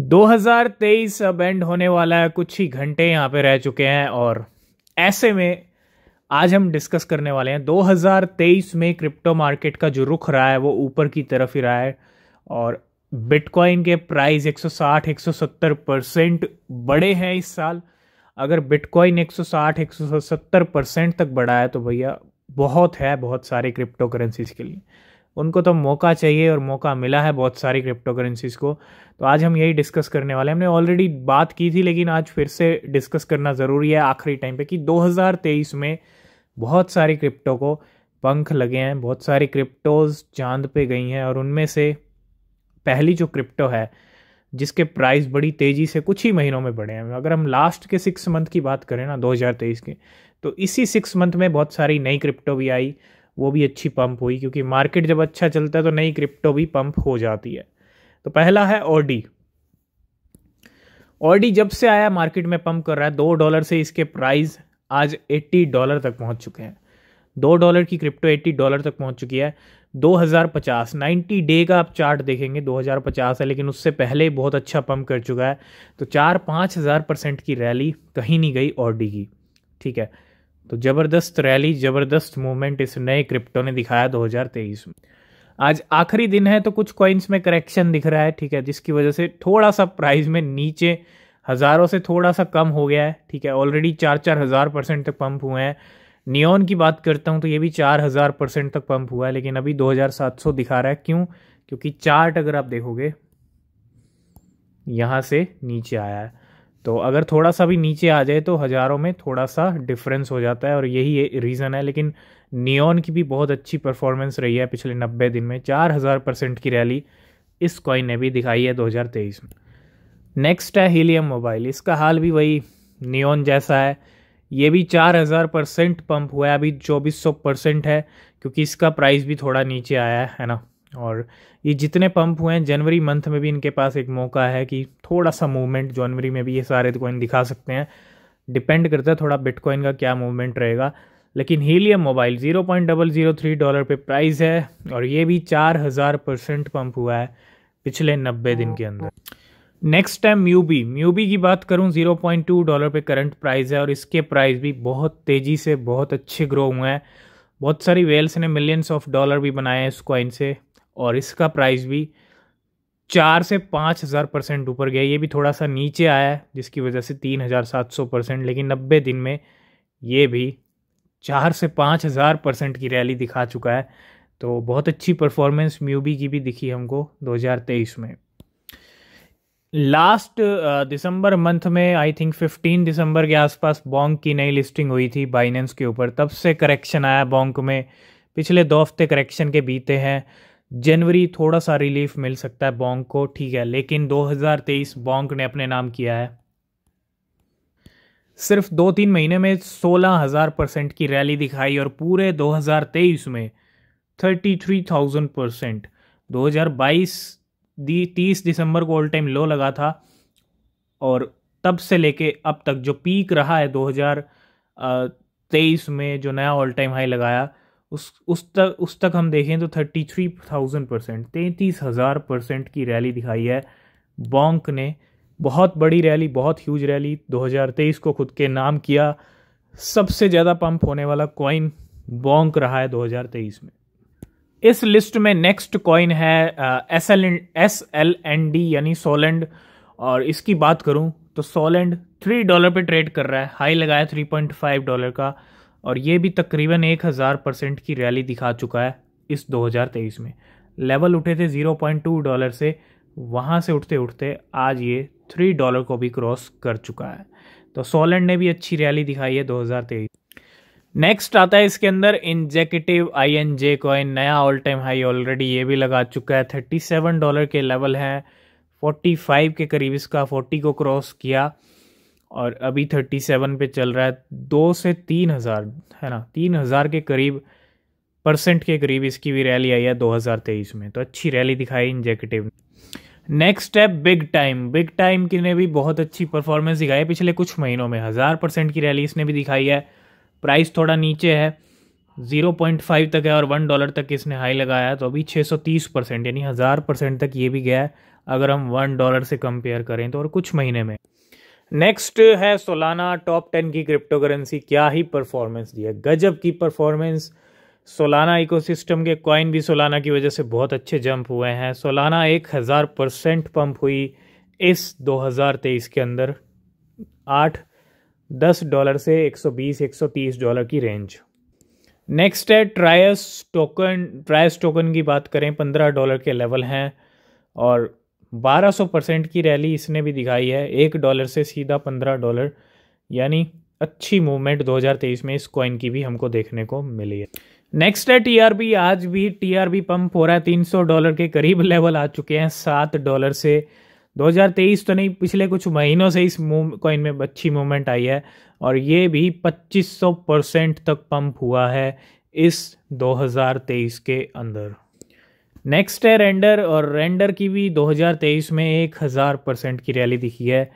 2023 अब एंड होने वाला है कुछ ही घंटे यहाँ पे रह चुके हैं और ऐसे में आज हम डिस्कस करने वाले हैं 2023 में क्रिप्टो मार्केट का जो रुख रहा है वो ऊपर की तरफ ही रहा है और बिटकॉइन के प्राइस 160 170 परसेंट बढ़े हैं इस साल अगर बिटकॉइन 160 170 परसेंट तक बढ़ा है तो भैया बहुत है बहुत सारे क्रिप्टो करेंसीज के लिए उनको तो मौका चाहिए और मौका मिला है बहुत सारी क्रिप्टो करेंसीज़ को तो आज हम यही डिस्कस करने वाले हैं हमने ऑलरेडी बात की थी लेकिन आज फिर से डिस्कस करना ज़रूरी है आखिरी टाइम पे कि 2023 में बहुत सारी क्रिप्टो को पंख लगे हैं बहुत सारी क्रिप्टोज़ चांद पे गई हैं और उनमें से पहली जो क्रिप्टो है जिसके प्राइस बड़ी तेज़ी से कुछ ही महीनों में बढ़े हैं अगर हम लास्ट के सिक्स मंथ की बात करें ना 2023 के तो इसी सिक्स मंथ में बहुत सारी नई क्रिप्टो भी आई वो भी अच्छी पंप हुई क्योंकि मार्केट जब अच्छा चलता है तो नई क्रिप्टो भी पंप हो जाती है तो पहला है ऑडी ऑडी जब से आया मार्केट में पंप कर रहा है दो डॉलर से इसके प्राइस आज एट्टी डॉलर तक पहुंच चुके हैं दो डॉलर की क्रिप्टो एट्टी डॉलर तक पहुंच चुकी है दो हज़ार पचास नाइन्टी डे का आप चार्ट देखेंगे दो हज़ार पचास है लेकिन उससे पहले बहुत अच्छा पंप कर चुका है तो चार पाँच हज़ार परसेंट की रैली कहीं नहीं गई ऑडी की ठीक है तो ज़बरदस्त रैली ज़बरदस्त मूवमेंट इस नए क्रिप्टो ने दिखाया 2023 में आज आखिरी दिन है तो कुछ कॉइन्स में करेक्शन दिख रहा है ठीक है जिसकी वजह से थोड़ा सा प्राइस में नीचे हज़ारों से थोड़ा सा कम हो गया है ठीक है ऑलरेडी चार चार हज़ार परसेंट तक पंप हुए हैं नियोन की बात करता हूँ तो ये भी चार हज़ार परसेंट तक पंप हुआ है लेकिन अभी दो हज़ार सात सौ दिखा रहा है क्यों क्योंकि चार्ट अगर आप देखोगे यहाँ से नीचे आया है तो अगर थोड़ा सा भी नीचे आ जाए तो हज़ारों में थोड़ा सा डिफरेंस हो जाता है और यही रीज़न है लेकिन नियॉन की भी बहुत अच्छी परफॉर्मेंस रही है पिछले नब्बे दिन में चार हज़ार परसेंट की रैली इस कॉइन ने भी दिखाई है 2023 में नेक्स्ट है हीलियम मोबाइल इसका हाल भी वही नियॉन जैसा है ये भी चार हजार परसेंट पम्प हुआ है अभी चौबीस सौ परसेंट है क्योंकि इसका प्राइस भी थोड़ा नीचे आया है ना और ये जितने पंप हुए हैं जनवरी मंथ में भी इनके पास एक मौका है कि थोड़ा सा मूवमेंट जनवरी में भी ये सारे कॉइन दिखा सकते हैं डिपेंड करता है थोड़ा बिटकॉइन का क्या मूवमेंट रहेगा लेकिन helium mobile zero point double zero three dollar पे प्राइस है और ये भी चार हज़ार परसेंट पम्प हुआ है पिछले नब्बे दिन के अंदर नेक्स्ट टाइम म्यूबी म्यूबी की बात करूँ जीरो पॉइंट टू डॉलर पे करंट प्राइस है और इसके प्राइस भी बहुत तेज़ी से बहुत अच्छे ग्रो हुए हैं बहुत सारी वेल्स ने मिलियंस ऑफ डॉलर भी बनाए हैं इस कॉइन से और इसका प्राइस भी चार से पाँच हज़ार परसेंट ऊपर गया ये भी थोड़ा सा नीचे आया है जिसकी वजह से तीन हज़ार सात सौ परसेंट लेकिन नब्बे दिन में ये भी चार से पाँच हज़ार परसेंट की रैली दिखा चुका है तो बहुत अच्छी परफॉर्मेंस म्यूबी की भी दिखी हमको 2023 में लास्ट दिसंबर मंथ में आई थिंक 15 दिसंबर के आसपास बॉन्ग की नई लिस्टिंग हुई थी बाइनेंस के ऊपर तब से करेक्शन आया बॉन्ग में पिछले दो हफ्ते करेक्शन के बीते हैं जनवरी थोड़ा सा रिलीफ मिल सकता है बोंग को ठीक है लेकिन 2023 बोंग ने अपने नाम किया है सिर्फ दो तीन महीने में सोलह हज़ार परसेंट की रैली दिखाई और पूरे 2023 में 33,000 परसेंट 2022 दी तीस दिसंबर को ऑल टाइम लो लगा था और तब से लेके अब तक जो पीक रहा है 2023 में जो नया ऑल टाइम हाई लगाया उस उस तक उस तक हम देखें तो थर्टी थ्री थाउजेंड परसेंट तैंतीस हज़ार परसेंट की रैली दिखाई है बॉन्क ने बहुत बड़ी रैली बहुत ह्यूज रैली 2023 को खुद के नाम किया सबसे ज़्यादा पंप होने वाला कॉइन बॉन्क रहा है 2023 में इस लिस्ट में नेक्स्ट कॉइन है S L S L N D यानी सोलेंड और इसकी बात करूं तो सोलेंड थ्री डॉलर पे ट्रेड कर रहा है हाई लगाया थ्री पॉइंट फाइव डॉलर का और ये भी तकरीबन एक हज़ार परसेंट की रैली दिखा चुका है इस 2023 में लेवल उठे थे 0.2 डॉलर से वहाँ से उठते उठते आज ये थ्री डॉलर को भी क्रॉस कर चुका है तो सोलैंड ने भी अच्छी रैली दिखाई है 2023 नेक्स्ट आता है इसके अंदर Injective I N J coin नया ऑल टाइम हाई ऑलरेडी ये भी लगा चुका है सेवन डॉलर के लेवल फोर्टी फाइव के करीब इसका फोर्टी को क्रॉस किया और अभी थर्टी सेवन पे चल रहा है दो से तीन हज़ार है ना तीन हज़ार के करीब परसेंट के करीब इसकी भी रैली आई है दो हज़ार तेईस में तो अच्छी रैली दिखाई इंजेक्टिव नेक्स्ट है बिग टाइम बिग टाइम की ने भी बहुत अच्छी परफॉर्मेंस दिखाई है पिछले कुछ महीनों में हज़ार परसेंट की रैली इसने भी दिखाई है प्राइस थोड़ा नीचे है जीरो पॉइंट फाइव तक है और वन डॉलर तक इसने हाई लगाया तो अभी छः सौ तीस परसेंट यानी हज़ार परसेंट तक ये भी गया है अगर हम वन डॉलर से कंपेयर करें तो और कुछ महीने में नेक्स्ट है सोलाना टॉप टेन की क्रिप्टो करेंसी क्या ही परफॉर्मेंस दी है गजब की परफॉर्मेंस सोलाना इकोसिस्टम के कॉइन भी सोलाना की वजह से बहुत अच्छे जंप हुए हैं सोलाना एक हज़ार परसेंट पम्प हुई इस 2023 के अंदर आठ दस डॉलर से 120 130 डॉलर की रेंज नेक्स्ट है ट्रायस टोकन ट्रायस टोकन की बात करें 15 डॉलर के लेवल हैं और 1200 परसेंट की रैली इसने भी दिखाई है एक डॉलर से सीधा पंद्रह डॉलर यानी अच्छी मूवमेंट 2023 में इस कॉइन की भी हमको देखने को मिली है नेक्स्ट है टीआरबी आज भी टीआरबी पंप हो रहा है 300 डॉलर के करीब लेवल आ चुके हैं सात डॉलर से 2023 तो नहीं पिछले कुछ महीनों से इस कॉइन में अच्छी मूवमेंट आई है और ये भी 2500 परसेंट तक पंप हुआ है इस 2023 के अंदर नेक्स्ट है रेंडर और रेंडर की भी 2023 में एक हज़ार परसेंट की रैली दिखी है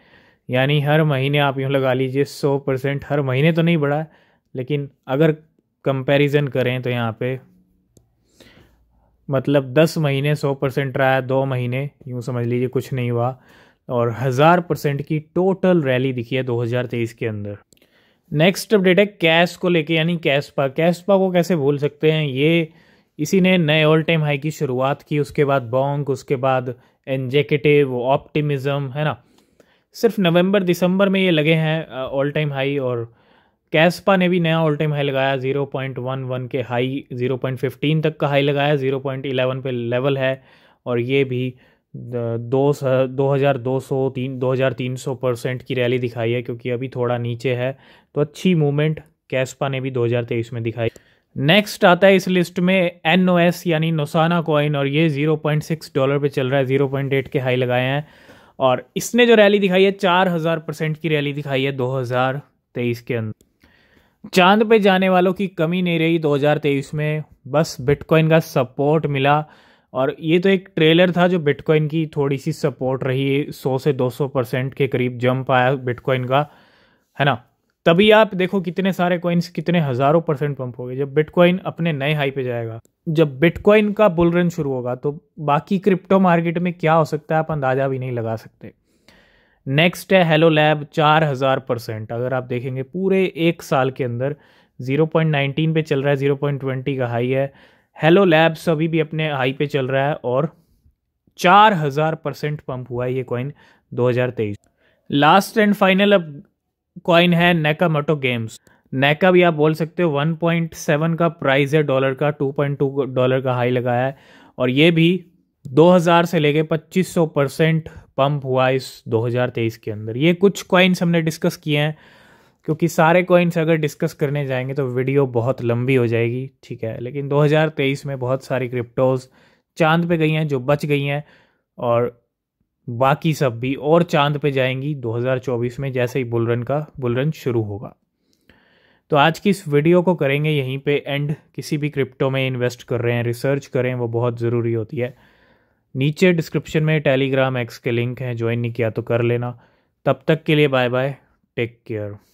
यानी हर महीने आप यूँ लगा लीजिए सौ परसेंट हर महीने तो नहीं बढ़ा लेकिन अगर कंपैरिजन करें तो यहाँ पे मतलब दस महीने सौ परसेंट रहा है दो महीने यूँ समझ लीजिए कुछ नहीं हुआ और हज़ार परसेंट की टोटल रैली दिखी है 2023 के अंदर नेक्स्ट अपडेट है कैश को लेके यानी कैशपा कैशपा को कैसे भूल सकते हैं ये इसी ने नए ऑल टाइम हाई की शुरुआत की उसके बाद बॉन्ग उसके बाद एनजेकेटिव ऑप्टिमिज्म है ना सिर्फ नवंबर दिसंबर में ये लगे हैं ऑल टाइम हाई और कैसपा ने भी नया ऑल टाइम हाई लगाया 0.11 के हाई 0.15 तक का हाई लगाया 0.11 पे लेवल है और ये भी uh, दो दो हज़ार दो सौ तीन दो हज़ार तीन सौ परसेंट की रैली दिखाई है क्योंकि अभी थोड़ा नीचे है तो अच्छी मूवमेंट कैसपा ने भी तेईस में दिखाई नेक्स्ट आता है इस लिस्ट में एन ओ एस यानी नोसाना कॉइन और ये 0.6 डॉलर पे चल रहा है 0.8 के हाई लगाए हैं और इसने जो रैली दिखाई है चार हजार परसेंट की रैली दिखाई है 2023 के अंदर चांद पे जाने वालों की कमी नहीं रही 2023 में बस बिटकॉइन का सपोर्ट मिला और ये तो एक ट्रेलर था जो बिटकॉइन की थोड़ी सी सपोर्ट रही सौ से सौ परसेंट के करीब जंप आया बिटकॉइन का है ना तभी आप देखो कितने सारे कॉइन्स कितने हज़ारों परसेंट पंप हो गए जब बिटकॉइन अपने नए हाई पे जाएगा जब बिटकॉइन का बुल रन शुरू होगा तो बाकी क्रिप्टो मार्केट में क्या हो सकता है आप अंदाज़ा भी नहीं लगा सकते नेक्स्ट है हेलो लैब चार हज़ार परसेंट अगर आप देखेंगे पूरे एक साल के अंदर ज़ीरो पॉइंट नाइनटीन पे चल रहा है ज़ीरो पॉइंट ट्वेंटी का हाई है हेलो लैब सभी भी अपने हाई पे चल रहा है और चार हज़ार परसेंट पंप हुआ है ये कॉइन दो हज़ार तेईस लास्ट एंड फाइनल अब कॉइन है मोटो गेम्स नेका भी आप बोल सकते हो 1.7 का प्राइस है डॉलर का 2.2 डॉलर का हाई लगाया है और ये भी 2000 से लेके 2500 परसेंट पम्प हुआ इस 2023 के अंदर ये कुछ कॉइन्स हमने डिस्कस किए हैं क्योंकि सारे कॉइन्स अगर डिस्कस करने जाएंगे तो वीडियो बहुत लंबी हो जाएगी ठीक है लेकिन 2023 में बहुत सारी क्रिप्टोज चांद पे गई हैं जो बच गई हैं और बाकी सब भी और चांद पे जाएंगी 2024 में जैसे ही बुलरन का बुलरन शुरू होगा तो आज की इस वीडियो को करेंगे यहीं पे एंड किसी भी क्रिप्टो में इन्वेस्ट कर रहे हैं रिसर्च करें वो बहुत ज़रूरी होती है नीचे डिस्क्रिप्शन में टेलीग्राम एक्स के लिंक हैं ज्वाइन नहीं किया तो कर लेना तब तक के लिए बाय बाय टेक केयर